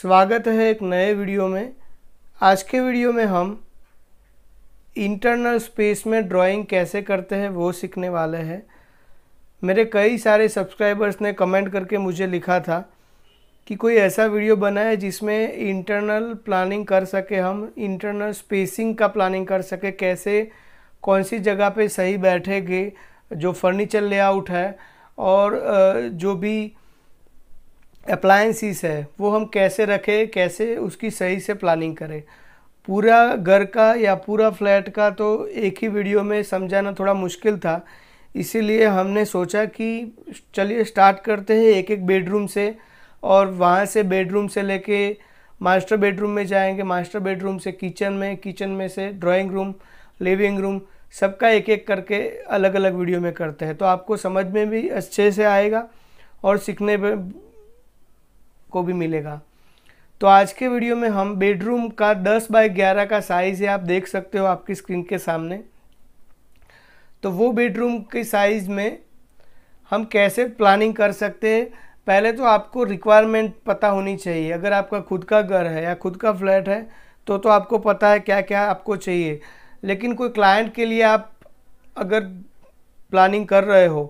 स्वागत है एक नए वीडियो में आज के वीडियो में हम इंटरनल स्पेस में ड्राइंग कैसे करते हैं वो सीखने वाले हैं मेरे कई सारे सब्सक्राइबर्स ने कमेंट करके मुझे लिखा था कि कोई ऐसा वीडियो बनाए जिसमें इंटरनल प्लानिंग कर सके हम इंटरनल स्पेसिंग का प्लानिंग कर सके कैसे कौन सी जगह पे सही बैठेंगे जो फर्नीचर लेआउट है और जो भी अप्लायंसिस है वो हम कैसे रखें कैसे उसकी सही से प्लानिंग करें पूरा घर का या पूरा फ्लैट का तो एक ही वीडियो में समझाना थोड़ा मुश्किल था इसीलिए हमने सोचा कि चलिए स्टार्ट करते हैं एक एक बेडरूम से और वहाँ से बेडरूम से लेके मास्टर बेडरूम में जाएंगे मास्टर बेडरूम से किचन में किचन में से ड्राइंग रूम लिविंग रूम सबका एक एक करके अलग अलग वीडियो में करते हैं तो आपको समझ में भी अच्छे से आएगा और सीखने में को भी मिलेगा तो आज के वीडियो में हम बेडरूम का 10 बाय 11 का साइज़ है आप देख सकते हो आपकी स्क्रीन के सामने तो वो बेडरूम के साइज़ में हम कैसे प्लानिंग कर सकते हैं पहले तो आपको रिक्वायरमेंट पता होनी चाहिए अगर आपका खुद का घर है या खुद का फ्लैट है तो तो आपको पता है क्या क्या आपको चाहिए लेकिन कोई क्लाइंट के लिए आप अगर प्लानिंग कर रहे हो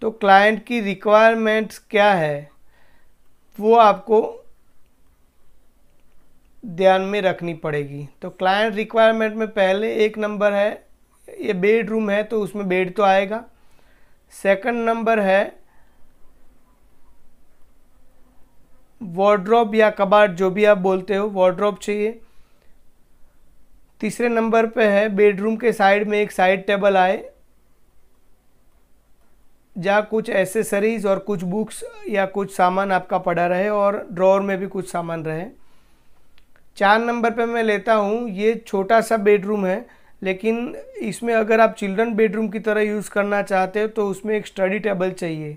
तो क्लाइंट की रिक्वायरमेंट्स क्या है वो आपको ध्यान में रखनी पड़ेगी तो क्लाइंट रिक्वायरमेंट में पहले एक नंबर है ये बेडरूम है तो उसमें बेड तो आएगा सेकंड नंबर है वार्ड्रॉप या कबाट जो भी आप बोलते हो वार्ड्रॉप चाहिए तीसरे नंबर पे है बेडरूम के साइड में एक साइड टेबल आए जहाँ कुछ एसेसरीज़ और कुछ बुक्स या कुछ सामान आपका पड़ा रहे और ड्रॉर में भी कुछ सामान रहे चार नंबर पे मैं लेता हूँ ये छोटा सा बेडरूम है लेकिन इसमें अगर आप चिल्ड्रन बेडरूम की तरह यूज़ करना चाहते हो तो उसमें एक स्टडी टेबल चाहिए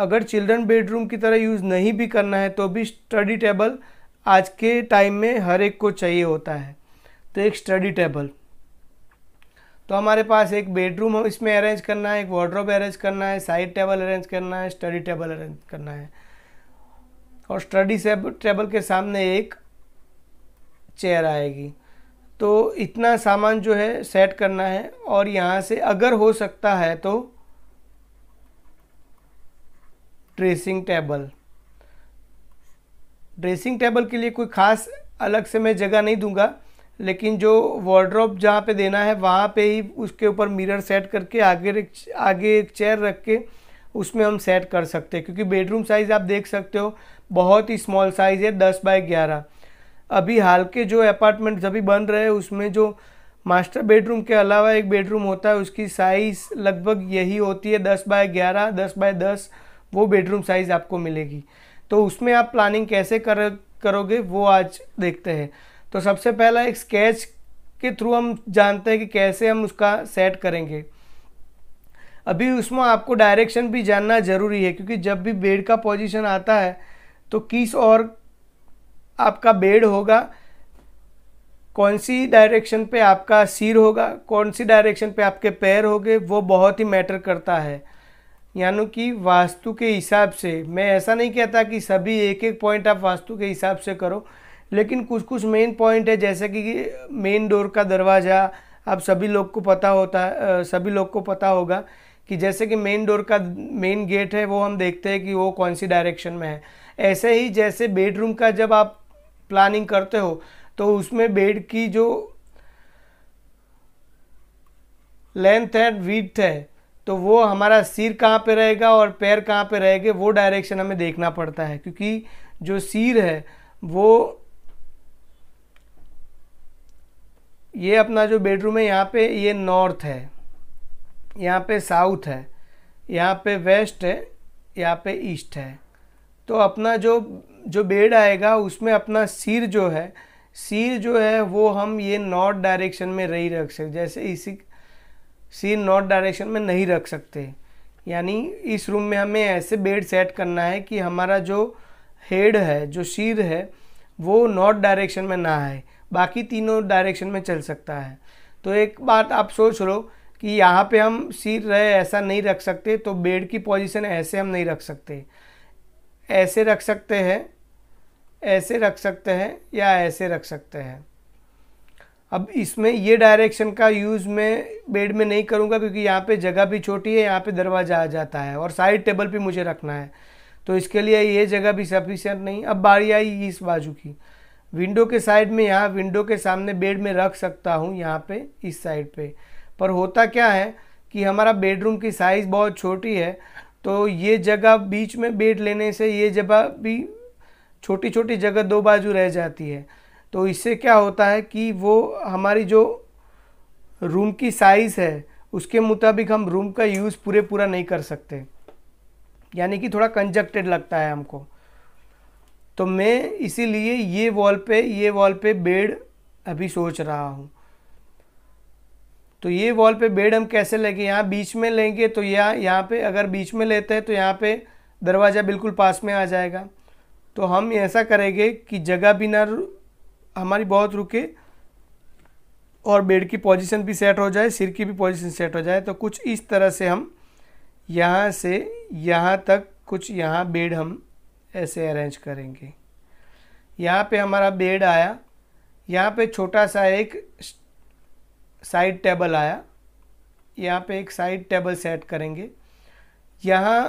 अगर चिल्ड्रन बेडरूम की तरह यूज़ नहीं भी करना है तो भी स्टडी टेबल आज के टाइम में हर एक को चाहिए होता है तो एक स्टडी टेबल तो हमारे पास एक बेडरूम हम इसमें अरेंज करना है एक वार्ड्रोब अरेंज करना है साइड टेबल अरेंज करना है स्टडी टेबल अरेंज करना है और स्टडी टेबल के सामने एक चेयर आएगी तो इतना सामान जो है सेट करना है और यहाँ से अगर हो सकता है तो ड्रेसिंग टेबल ड्रेसिंग टेबल के लिए कोई ख़ास अलग से मैं जगह नहीं दूंगा लेकिन जो वॉर्ड्रॉप जहाँ पे देना है वहाँ पे ही उसके ऊपर मिरर सेट करके आगे आगे एक चेयर रख के उसमें हम सेट कर सकते हैं क्योंकि बेडरूम साइज़ आप देख सकते हो बहुत ही स्मॉल साइज़ है दस बाय ग्यारह अभी हाल के जो अपार्टमेंट अभी बन रहे हैं उसमें जो मास्टर बेडरूम के अलावा एक बेडरूम होता है उसकी साइज़ लगभग यही होती है दस बाय ग्यारह दस बाय दस वो बेडरूम साइज़ आपको मिलेगी तो उसमें आप प्लानिंग कैसे कर करोगे वो आज देखते हैं तो सबसे पहला एक स्केच के थ्रू हम जानते हैं कि कैसे हम उसका सेट करेंगे अभी उसमें आपको डायरेक्शन भी जानना ज़रूरी है क्योंकि जब भी बेड का पोजीशन आता है तो किस और आपका बेड होगा कौन सी डायरेक्शन पे आपका सिर होगा कौन सी डायरेक्शन पे आपके पैर होंगे वो बहुत ही मैटर करता है यानी कि वास्तु के हिसाब से मैं ऐसा नहीं कहता कि सभी एक एक पॉइंट आप वास्तु के हिसाब से करो लेकिन कुछ कुछ मेन पॉइंट है जैसे कि मेन डोर का दरवाज़ा आप सभी लोग को पता होता है सभी लोग को पता होगा कि जैसे कि मेन डोर का मेन गेट है वो हम देखते हैं कि वो कौन सी डायरेक्शन में है ऐसे ही जैसे बेडरूम का जब आप प्लानिंग करते हो तो उसमें बेड की जो लेंथ है विथ है तो वो हमारा सिर कहाँ पे रहेगा और पैर कहाँ पे रहेगा वो डायरेक्शन हमें देखना पड़ता है क्योंकि जो सिर है वो ये अपना जो बेडरूम है यहाँ पे ये नॉर्थ है यहाँ पे साउथ है यहाँ पे वेस्ट है यहाँ पे ईस्ट है तो अपना जो जो बेड आएगा उसमें अपना सिर जो है सिर जो है वो हम ये नॉर्थ डायरेक्शन में नहीं रख सकते जैसे इसी सिर नॉर्थ डायरेक्शन में नहीं रख सकते यानी इस रूम में हमें ऐसे बेड सेट करना है कि हमारा जो हेड है जो सिर है वो नॉर्थ डायरेक्शन में ना आए बाकी तीनों डायरेक्शन में चल सकता है तो एक बात आप सोच लो कि यहाँ पे हम सिर रहे ऐसा नहीं रख सकते तो बेड की पोजीशन ऐसे हम नहीं रख सकते ऐसे रख सकते हैं ऐसे रख सकते हैं या ऐसे रख सकते हैं अब इसमें ये डायरेक्शन का यूज़ मैं बेड में नहीं करूँगा क्योंकि यहाँ पे जगह भी छोटी है यहाँ पे दरवाज़ा आ जाता है और साइड टेबल पे मुझे रखना है तो इसके लिए ये जगह भी सफिशेंट नहीं अब बारी आई इस बाजू की विंडो के साइड में यहाँ विंडो के सामने बेड में रख सकता हूँ यहाँ पे इस साइड पे पर होता क्या है कि हमारा बेडरूम की साइज़ बहुत छोटी है तो ये जगह बीच में बेड लेने से ये जगह भी छोटी छोटी जगह दो बाजू रह जाती है तो इससे क्या होता है कि वो हमारी जो रूम की साइज़ है उसके मुताबिक हम रूम का यूज़ पूरे पूरा नहीं कर सकते यानी कि थोड़ा कंजक्टेड लगता है हमको तो मैं इसीलिए ये वॉल पे ये वॉल पे बेड अभी सोच रहा हूँ तो ये वॉल पे बेड हम कैसे लेंगे यहाँ बीच में लेंगे तो यहाँ यहाँ पे अगर बीच में लेते हैं तो यहाँ पे दरवाज़ा बिल्कुल पास में आ जाएगा तो हम ऐसा करेंगे कि जगह भी ना हमारी बहुत रुके और बेड की पोजीशन भी सेट हो जाए सिर की भी पोजीशन सेट हो जाए तो कुछ इस तरह से हम यहाँ से यहाँ तक कुछ यहाँ बेड हम ऐसे अरेंज करेंगे यहाँ पे हमारा बेड आया यहाँ पे छोटा सा एक साइड टेबल आया यहाँ पे एक साइड टेबल सेट करेंगे यहाँ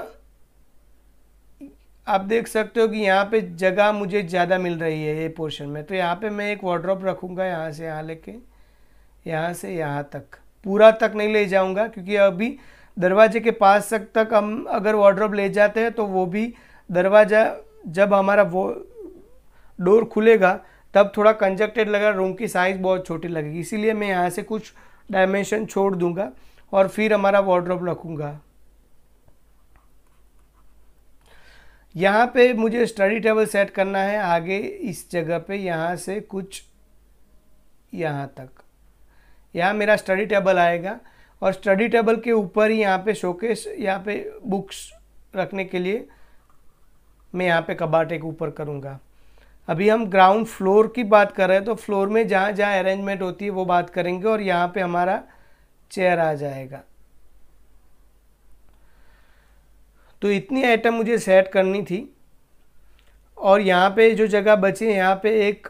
आप देख सकते हो कि यहाँ पे जगह मुझे ज़्यादा मिल रही है ये पोर्शन में तो यहाँ पे मैं एक वार्ड्रॉप रखूँगा यहाँ से यहाँ लेके यहाँ से यहाँ तक पूरा तक नहीं ले जाऊँगा क्योंकि अभी दरवाजे के पास तक हम अगर वार्ड्रॉप ले जाते हैं तो वो भी दरवाज़ा जब हमारा वो डोर खुलेगा तब थोड़ा कंजक्टेड लगेगा रूम की साइज़ बहुत छोटी लगेगी इसीलिए मैं यहाँ से कुछ डायमेंशन छोड़ दूंगा और फिर हमारा वार्ड्रॉप रखूँगा यहाँ पे मुझे स्टडी टेबल सेट करना है आगे इस जगह पे यहाँ से कुछ यहाँ तक यहाँ मेरा स्टडी टेबल आएगा और स्टडी टेबल के ऊपर ही यहाँ पे शोकेस यहाँ पे बुक्स रखने के लिए मैं यहाँ पे कबाट एक ऊपर करूँगा अभी हम ग्राउंड फ्लोर की बात कर रहे हैं तो फ्लोर में जहाँ जहाँ अरेंजमेंट होती है वो बात करेंगे और यहाँ पे हमारा चेयर आ जाएगा तो इतनी आइटम मुझे सेट करनी थी और यहाँ पे जो जगह बची है यहाँ पे एक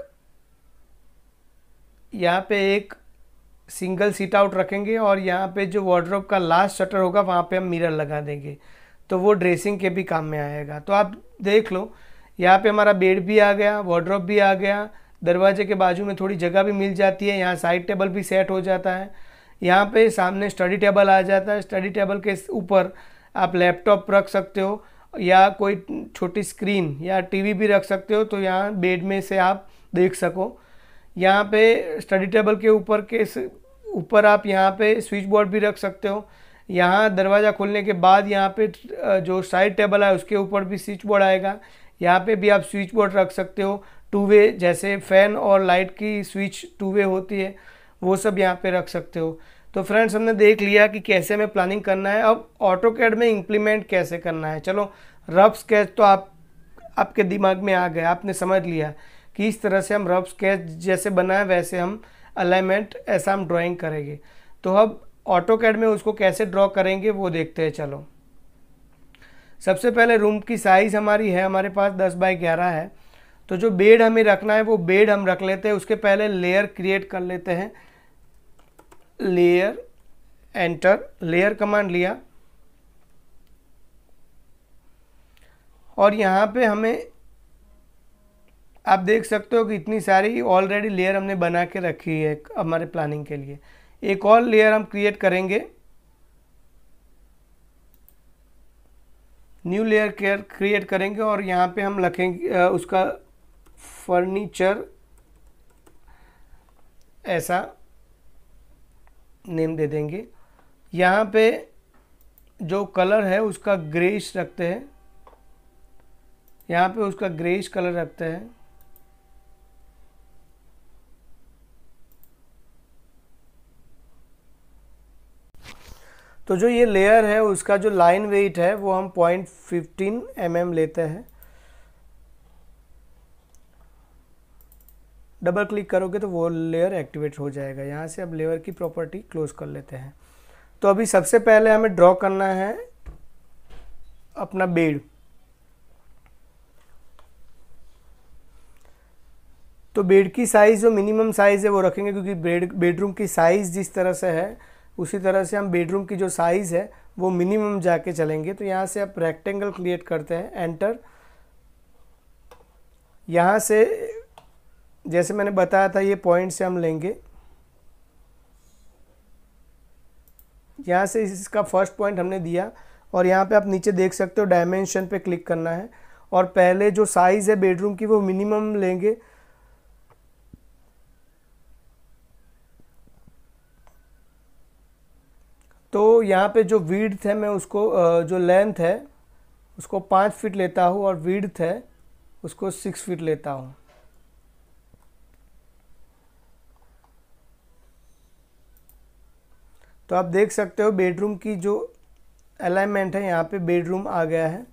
यहाँ पे एक सिंगल सीट आउट रखेंगे और यहाँ पे जो वार्ड्रोप का लास्ट शटर होगा वहाँ पे हम मिरर लगा देंगे तो वो ड्रेसिंग के भी काम में आएगा तो आप देख लो यहाँ पे हमारा बेड भी आ गया वॉड्रॉप भी आ गया दरवाजे के बाजू में थोड़ी जगह भी मिल जाती है यहाँ साइड टेबल भी सेट हो जाता है यहाँ पे सामने स्टडी टेबल आ जाता है स्टडी टेबल के ऊपर आप लैपटॉप रख सकते हो या कोई छोटी स्क्रीन या टीवी भी रख सकते हो तो यहाँ बेड में से आप देख सको यहाँ पे स्टडी टेबल के ऊपर के ऊपर आप यहाँ पे स्विच बोर्ड भी रख सकते हो यहाँ दरवाज़ा खोलने के बाद यहाँ पे जो साइड टेबल है उसके ऊपर भी स्विच बोर्ड आएगा यहाँ पे भी आप स्विच बोर्ड रख सकते हो टू वे जैसे फ़ैन और लाइट की स्विच टू वे होती है वो सब यहाँ पे रख सकते हो तो फ्रेंड्स हमने देख लिया कि कैसे हमें प्लानिंग करना है अब ऑटो कैड में इम्प्लीमेंट कैसे करना है चलो रफ स्केच तो आप आपके दिमाग में आ गया आपने समझ लिया कि इस तरह से हम रफ स्केच जैसे बनाए वैसे हम अलाइनमेंट ऐसा हम ड्राॅइंग करेंगे तो अब ऑटो कैड में उसको कैसे ड्रॉ करेंगे वो देखते हैं चलो सबसे पहले रूम की साइज़ हमारी है हमारे पास दस बाई ग्यारह है तो जो बेड हमें रखना है वो बेड हम रख लेते हैं उसके पहले लेयर क्रिएट कर लेते हैं लेयर एंटर लेयर कमांड लिया और यहाँ पे हमें आप देख सकते हो कि इतनी सारी ऑलरेडी लेयर हमने बना के रखी है हमारे प्लानिंग के लिए एक और लेयर हम क्रिएट करेंगे न्यू लेयर क्रिएट करेंगे और यहाँ पे हम लिखेंगे उसका फर्नीचर ऐसा नेम दे देंगे यहाँ पे जो कलर है उसका ग्रेस रखते हैं यहाँ पे उसका ग्रेस कलर रखते हैं तो जो ये लेयर है उसका जो लाइन वेट है वो हम पॉइंट फिफ्टीन एम लेते हैं डबल क्लिक करोगे तो वो लेयर एक्टिवेट हो जाएगा यहाँ से अब लेयर की प्रॉपर्टी क्लोज कर लेते हैं तो अभी सबसे पहले हमें ड्रॉ करना है अपना बेड तो बेड की साइज़ जो मिनिमम साइज़ है वो रखेंगे क्योंकि बेड बेडरूम की साइज़ जिस तरह से है उसी तरह से हम बेडरूम की जो साइज़ है वो मिनिमम जाके चलेंगे तो यहाँ से आप रेक्टेंगल क्रिएट करते हैं एंटर यहाँ से जैसे मैंने बताया था ये पॉइंट से हम लेंगे यहाँ से इसका फर्स्ट पॉइंट हमने दिया और यहाँ पे आप नीचे देख सकते हो डायमेंशन पे क्लिक करना है और पहले जो साइज़ है बेडरूम की वो मिनिमम लेंगे तो यहाँ पे जो वीड्थ है मैं उसको जो लेंथ है उसको पाँच फीट लेता हूँ और वीड्थ है उसको सिक्स फीट लेता हूँ तो आप देख सकते हो बेडरूम की जो अलाइनमेंट है यहाँ पे बेडरूम आ गया है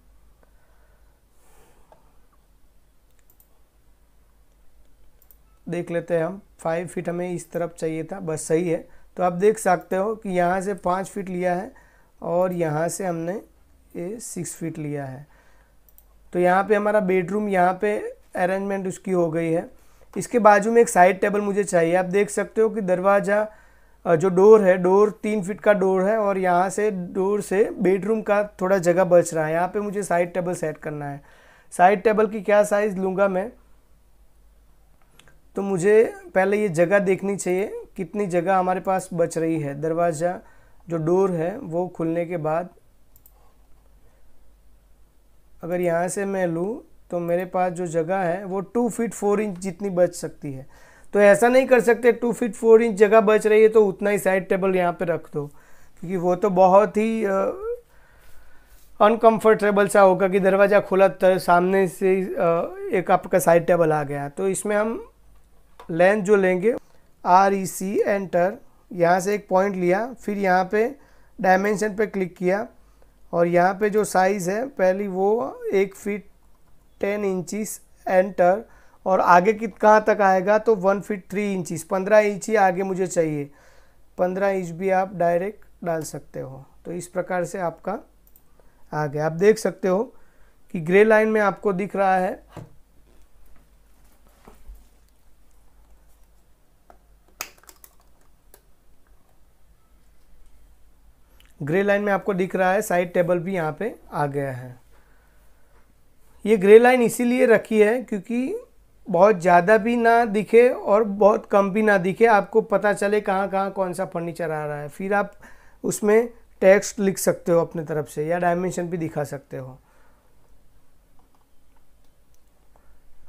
देख लेते हैं हम फाइव फीट हमें इस तरफ चाहिए था बस सही है तो आप देख सकते हो कि यहाँ से पाँच फीट लिया है और यहाँ से हमने ये सिक्स फीट लिया है तो यहाँ पे हमारा बेडरूम यहाँ पे अरेंजमेंट उसकी हो गई है इसके बाजू में एक साइड टेबल मुझे चाहिए आप देख सकते हो कि दरवाज़ा जो डोर है डोर तीन फीट का डोर है और यहाँ से डोर से बेडरूम का थोड़ा जगह बच रहा है यहाँ पे मुझे साइड टेबल सेट करना है साइड टेबल की क्या साइज़ लूँगा मैं तो मुझे पहले ये जगह देखनी चाहिए कितनी जगह हमारे पास बच रही है दरवाज़ा जो डोर है वो खुलने के बाद अगर यहाँ से मैं लूँ तो मेरे पास जो जगह है वो टू फीट फोर इंच जितनी बच सकती है तो ऐसा नहीं कर सकते टू फीट फोर इंच जगह बच रही है तो उतना ही साइड टेबल यहाँ पे रख दो क्योंकि वो तो बहुत ही अनकम्फर्टेबल सा होगा कि दरवाज़ा खुला तर तो सामने से आ, एक आपका साइड टेबल आ गया तो इसमें हम लेंथ जो लेंगे आर ई सी एंटर यहाँ से एक पॉइंट लिया फिर यहाँ पे डायमेंशन पे क्लिक किया और यहाँ पे जो साइज़ है पहली वो एक फीट टेन इंचिस एंटर और आगे कित कहाँ तक आएगा तो वन फीट थ्री इंचिस पंद्रह इंच ही आगे मुझे चाहिए पंद्रह इंच भी आप डायरेक्ट डाल सकते हो तो इस प्रकार से आपका आ गया आप देख सकते हो कि ग्रे लाइन में आपको दिख रहा है ग्रे लाइन में आपको दिख रहा है साइड टेबल भी यहाँ पे आ गया है ये ग्रे लाइन इसीलिए रखी है क्योंकि बहुत ज़्यादा भी ना दिखे और बहुत कम भी ना दिखे आपको पता चले कहाँ कहाँ कौन सा फर्नीचर आ रहा है फिर आप उसमें टेक्स्ट लिख सकते हो अपने तरफ से या डायमेंशन भी दिखा सकते हो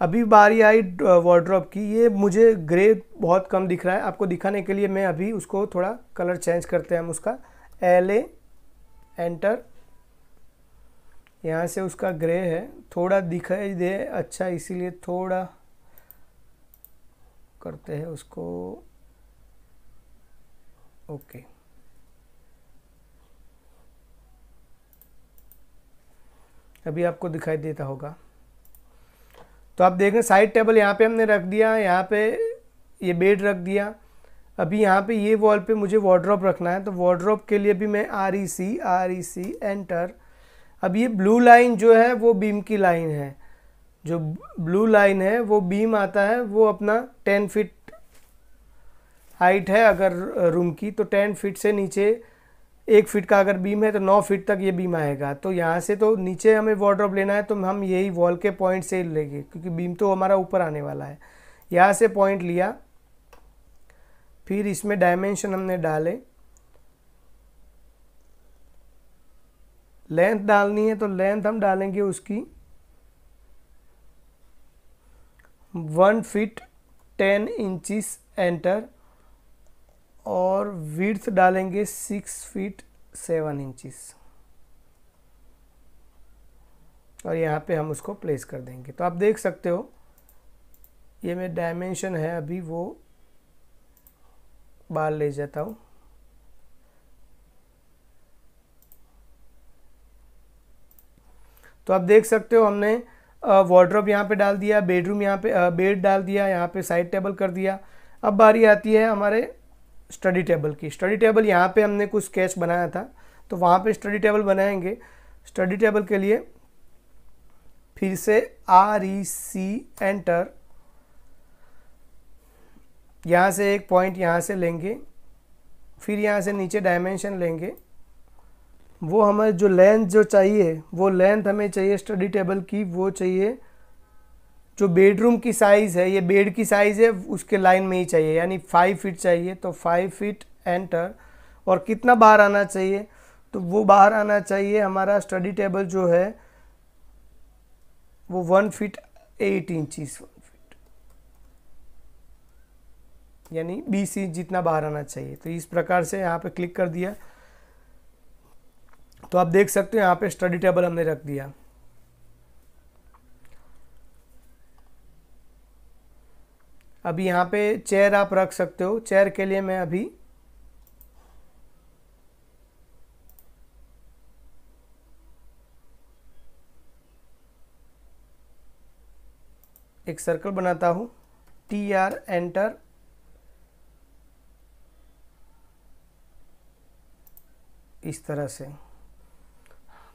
अभी बारी आई वॉर्ड्रॉप की ये मुझे ग्रे बहुत कम दिख रहा है आपको दिखाने के लिए मैं अभी उसको थोड़ा कलर चेंज करते हैं हम उसका एल ए एंटर यहाँ से उसका ग्रे है थोड़ा दिखाई दे अच्छा इसीलिए थोड़ा करते हैं उसको ओके अभी आपको दिखाई देता होगा तो आप देखें साइड टेबल यहाँ पे हमने रख दिया यहाँ पे ये बेड रख दिया अभी यहाँ पे ये वॉल पे मुझे वार्ड्रॉप रखना है तो वार्ड्रॉप के लिए भी मैं R E C R E C enter अब ये ब्लू लाइन जो है वो बीम की लाइन है जो ब्लू लाइन है वो बीम आता है वो अपना टेन फिट हाइट है अगर रूम की तो टेन फिट से नीचे एक फिट का अगर बीम है तो नौ फिट तक ये बीम आएगा तो यहाँ से तो नीचे हमें वार्ड्रॉप लेना है तो हम यही वॉल के पॉइंट से लेंगे क्योंकि बीम तो हमारा ऊपर आने वाला है यहाँ से पॉइंट लिया फिर इसमें डायमेंशन हमने डाले लेंथ डालनी है तो लेंथ हम डालेंगे उसकी one feet ten inches enter और विर्थ डालेंगे सिक्स फीट सेवन इंचिस और यहाँ पे हम उसको प्लेस कर देंगे तो आप देख सकते हो ये मेरे डायमेंशन है अभी वो बाहर ले जाता हूँ तो आप देख सकते हो हमने वार्ड्रॉप यहाँ पे डाल दिया बेडरूम यहाँ पे बेड डाल दिया यहाँ पे साइड टेबल कर दिया अब बारी आती है हमारे स्टडी टेबल की स्टडी टेबल यहाँ पे हमने कुछ स्केच बनाया था तो वहाँ पे स्टडी टेबल बनाएंगे स्टडी टेबल के लिए फिर से आर ई सी एंटर यहाँ से एक पॉइंट यहाँ से लेंगे फिर यहाँ से नीचे डायमेंशन लेंगे वो हमें जो लेंथ जो चाहिए वो लेंथ हमें चाहिए स्टडी टेबल की वो चाहिए जो बेडरूम की साइज़ है ये बेड की साइज़ है उसके लाइन में ही चाहिए यानी फाइव फ़िट चाहिए तो फाइव फिट एंटर और कितना बाहर आना चाहिए तो वो बाहर आना चाहिए हमारा स्टडी टेबल जो है वो वन फिट एट इंचज़ यानी बी सी जितना बाहर आना चाहिए तो इस प्रकार से यहाँ पे क्लिक कर दिया तो आप देख सकते हो यहाँ पे स्टडी टेबल हमने रख दिया अभी यहाँ पे चेयर आप रख सकते हो चेयर के लिए मैं अभी एक सर्कल बनाता हूँ टी आर एंटर इस तरह से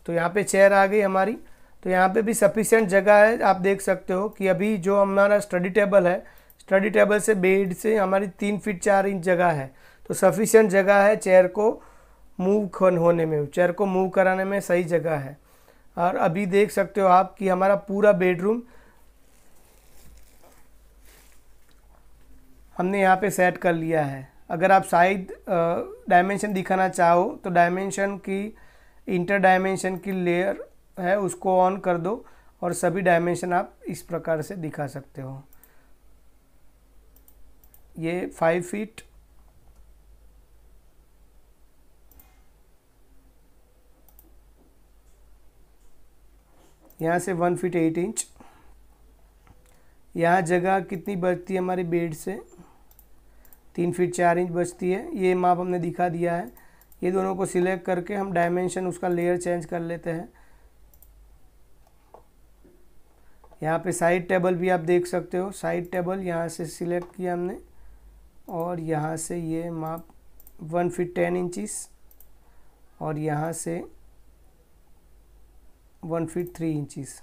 तो यहाँ पे चेयर आ गई हमारी तो यहाँ पे भी सफिशेंट जगह है आप देख सकते हो कि अभी जो हमारा स्टडी टेबल है स्टडी टेबल से बेड से हमारी तीन फीट चार इंच जगह है तो सफिशेंट जगह है चेयर को मूव होने में चेयर को मूव कराने में सही जगह है और अभी देख सकते हो आप कि हमारा पूरा बेडरूम हमने यहाँ पे सेट कर लिया है अगर आप साइड डायमेंशन दिखाना चाहो तो डायमेंशन की इंटर डायमेंशन की लेयर है उसको ऑन कर दो और सभी डायमेंशन आप इस प्रकार से दिखा सकते हो ये फाइव फीट यहाँ से वन फीट एट इंच यहाँ जगह कितनी बचती है हमारी बेड से तीन फीट चार इंच बचती है ये माप हमने दिखा दिया है ये दोनों को सिलेक्ट करके हम डायमेंशन उसका लेयर चेंज कर लेते हैं यहाँ पे साइड टेबल भी आप देख सकते हो साइड टेबल यहाँ से सिलेक्ट किया हमने और यहाँ से ये माप वन फीट टेन इंचिस और यहाँ से वन फीट थ्री इंचिस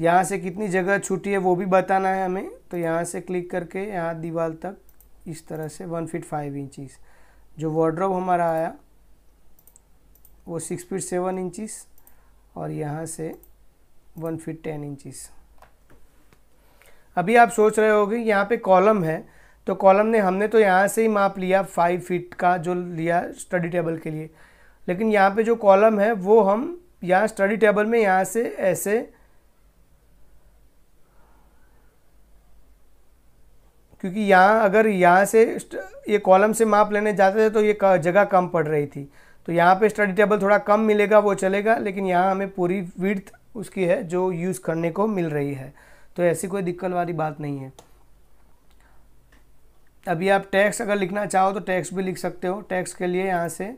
यहाँ से कितनी जगह छूटी है वो भी बताना है हमें तो यहाँ से क्लिक करके यहाँ दीवार तक इस तरह से वन फिट फाइव इंचीस जो वॉड्रॉप हमारा आया वो सिक्स फिट सेवन इंचीस और यहाँ से वन फिट टेन इंचीस अभी आप सोच रहे होगे यहाँ पे कॉलम है तो कॉलम ने हमने तो यहाँ से ही माप लिया फाइव फिट का जो लिया स्टडी टेबल के लिए लेकिन यहाँ पे जो कॉलम है वो हम यहाँ स्टडी टेबल में यहाँ से ऐसे क्योंकि यहाँ अगर यहाँ से ये कॉलम से माप लेने जाते थे तो ये जगह कम पड़ रही थी तो यहाँ पे स्टडी टेबल थोड़ा कम मिलेगा वो चलेगा लेकिन यहाँ हमें पूरी विर्थ उसकी है जो यूज़ करने को मिल रही है तो ऐसी कोई दिक्कत वाली बात नहीं है अभी आप टैक्स अगर लिखना चाहो तो टैक्स भी लिख सकते हो टैक्स के लिए यहाँ से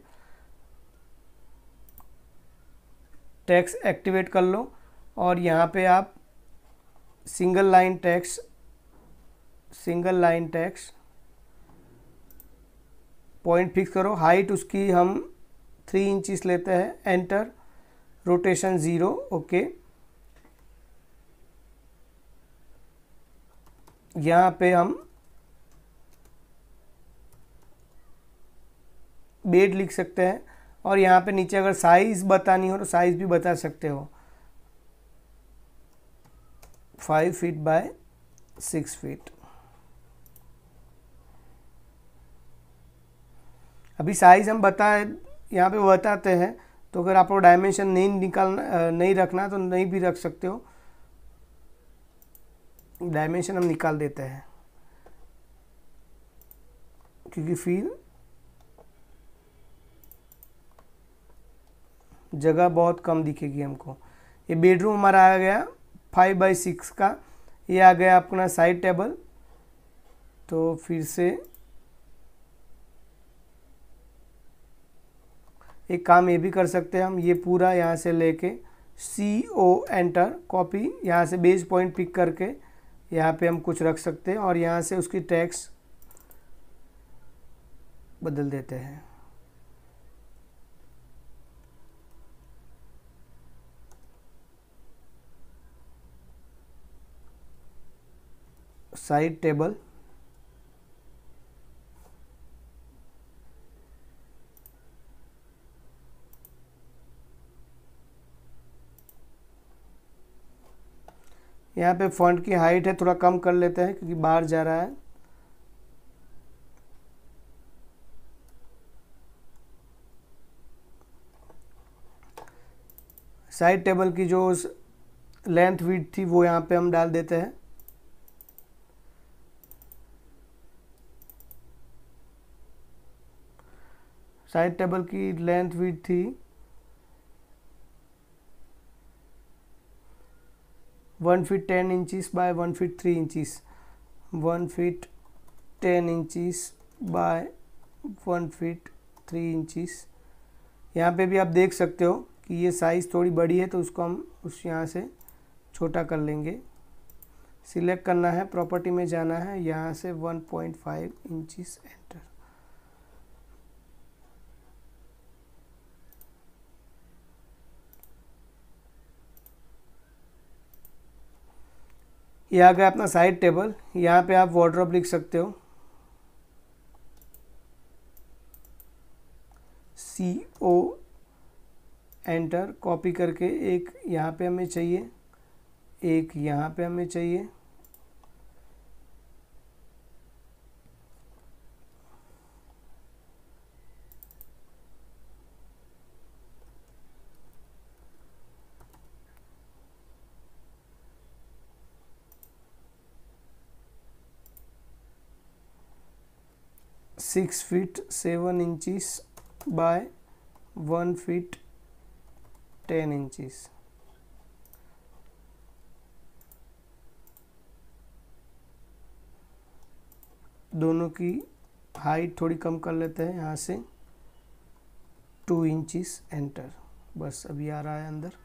टैक्स एक्टिवेट कर लो और यहाँ पे आप single line text single line text point fix करो हाइट उसकी हम थ्री इंचिस लेते हैं एंटर रोटेशन ज़ीरो ओके यहाँ पे हम बेड लिख सकते हैं और यहाँ पे नीचे अगर साइज़ बतानी हो तो साइज़ भी बता सकते हो five feet by six feet अभी साइज़ हम बताए यहाँ पे बताते हैं तो अगर आपको डायमेंशन नहीं निकालना नहीं रखना तो नहीं भी रख सकते हो डायमेंशन हम निकाल देते हैं क्योंकि फिर जगह बहुत कम दिखेगी हमको ये बेडरूम हमारा आ गया फाइव बाई सिक्स का ये आ गया अपना साइड टेबल तो फिर से एक काम ये भी कर सकते हैं हम ये पूरा यहाँ से लेके सी ओ एंटर कॉपी यहाँ से बेस पॉइंट पिक करके यहाँ पे हम कुछ रख सकते हैं और यहाँ से उसकी टैक्स बदल देते हैं साइड टेबल यहाँ पे फॉन्ट की हाइट है थोड़ा कम कर लेते हैं क्योंकि बाहर जा रहा है साइड टेबल की जो लेंथ वीड थी वो यहाँ पे हम डाल देते हैं साइड टेबल की लेंथ वीड थी one feet ten inches by one feet three inches one feet ten inches by one feet three inches यहाँ पे भी आप देख सकते हो कि ये साइज़ थोड़ी बड़ी है तो उसको हम उस यहाँ से छोटा कर लेंगे सिलेक्ट करना है प्रॉपर्टी में जाना है यहाँ से 1.5 पॉइंट फाइव इंचिस एंटर ये आ गया अपना साइड टेबल यहाँ पे आप वार्ड्रॉप लिख सकते हो सी ओ एंटर कॉपी करके एक यहाँ पे हमें चाहिए एक यहाँ पे हमें चाहिए six feet seven inches by one feet ten inches दोनों की हाइट थोड़ी कम कर लेते हैं यहाँ से टू इंचिस एंटर बस अभी आ रहा है अंदर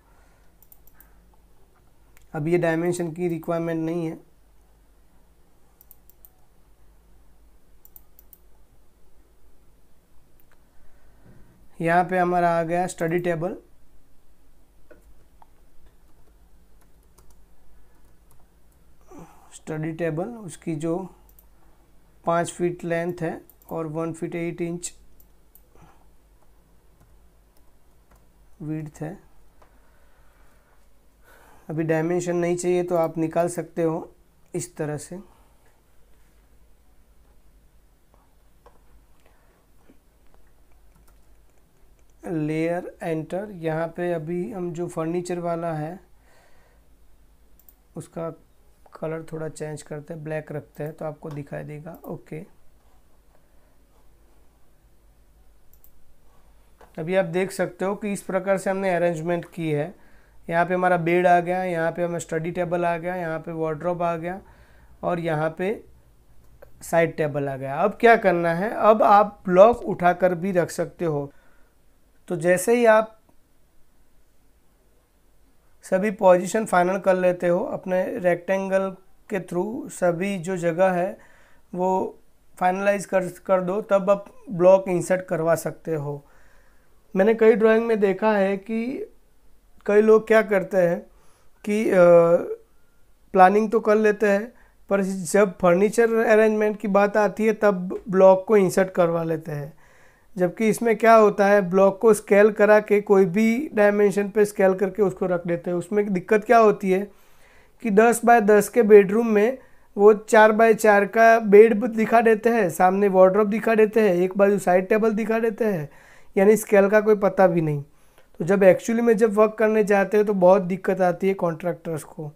अब ये डायमेंशन की रिक्वायरमेंट नहीं है यहाँ पे हमारा आ गया स्टडी टेबल स्टडी टेबल उसकी जो पाँच फीट लेंथ है और one feet eight inch width है अभी डायमेंशन नहीं चाहिए तो आप निकाल सकते हो इस तरह से लेयर एंटर यहाँ पे अभी हम जो फर्नीचर वाला है उसका कलर थोड़ा चेंज करते हैं ब्लैक रखते हैं तो आपको दिखाई देगा ओके अभी आप देख सकते हो कि इस प्रकार से हमने अरेंजमेंट की है यहाँ पे हमारा बेड आ गया यहाँ पे हमें स्टडी टेबल आ गया यहाँ पे वार्ड्रॉप आ गया और यहाँ पे साइड टेबल आ गया अब क्या करना है अब आप ब्लॉक उठाकर भी रख सकते हो तो जैसे ही आप सभी पोजीशन फाइनल कर लेते हो अपने रेक्टेंगल के थ्रू सभी जो जगह है वो फाइनलाइज कर कर दो तब आप ब्लॉक इंसर्ट करवा सकते हो मैंने कई ड्राइंग में देखा है कि कई लोग क्या करते हैं कि प्लानिंग तो कर लेते हैं पर जब फर्नीचर अरेंजमेंट की बात आती है तब ब्लॉक को इंसर्ट करवा लेते हैं जबकि इसमें क्या होता है ब्लॉक को स्केल करा के कोई भी डायमेंशन पे स्केल करके उसको रख देते हैं उसमें दिक्कत क्या होती है कि 10 बाय 10 के बेडरूम में वो चार बाय चार का बेड दिखा देते हैं सामने वार्ड्रॉप दिखा देते हैं एक बाजू साइड टेबल दिखा देते हैं यानी स्केल का कोई पता भी नहीं तो जब एक्चुअली में जब वर्क करने जाते हैं तो बहुत दिक्कत आती है कॉन्ट्रैक्टर्स को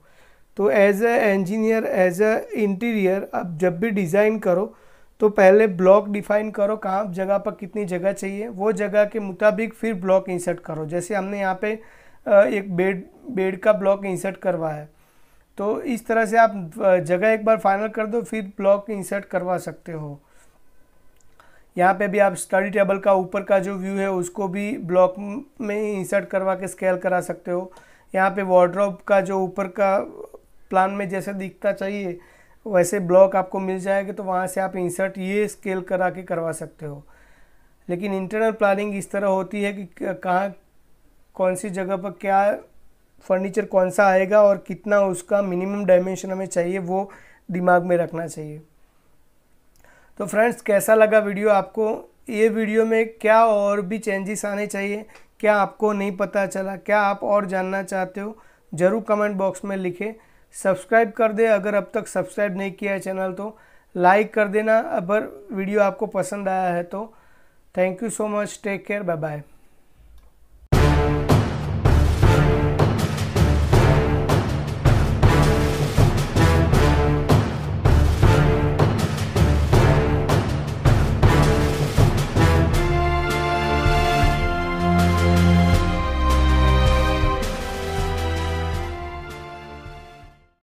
तो as a engineer as a interior आप जब भी डिज़ाइन करो तो पहले ब्लॉक डिफाइन करो कहाँ जगह पर कितनी जगह चाहिए वो जगह के मुताबिक फिर ब्लॉक इंसर्ट करो जैसे हमने यहाँ पे एक बेड बेड का ब्लॉक इंसर्ट करवाया है तो इस तरह से आप जगह एक बार फाइनल कर दो फिर ब्लॉक इंसर्ट करवा सकते हो यहाँ पे भी आप स्टडी टेबल का ऊपर का जो व्यू है उसको भी ब्लॉक में इंसर्ट करवा के स्केल करा सकते हो यहाँ पे वार्ड्रॉप का जो ऊपर का प्लान में जैसे दिखता चाहिए वैसे ब्लॉक आपको मिल जाएगा तो वहाँ से आप इंसर्ट ये स्केल करा के करवा सकते हो लेकिन इंटरनल प्लानिंग इस तरह होती है कि कहाँ कौन सी जगह पर क्या फर्नीचर कौन सा आएगा और कितना उसका मिनिमम डायमेंशन हमें चाहिए वो दिमाग में रखना चाहिए तो फ्रेंड्स कैसा लगा वीडियो आपको ये वीडियो में क्या और भी चेंजेस आने चाहिए क्या आपको नहीं पता चला क्या आप और जानना चाहते हो ज़रूर कमेंट बॉक्स में लिखें सब्सक्राइब कर दे अगर अब तक सब्सक्राइब नहीं किया है चैनल तो लाइक कर देना अगर वीडियो आपको पसंद आया है तो thank you so much take care bye bye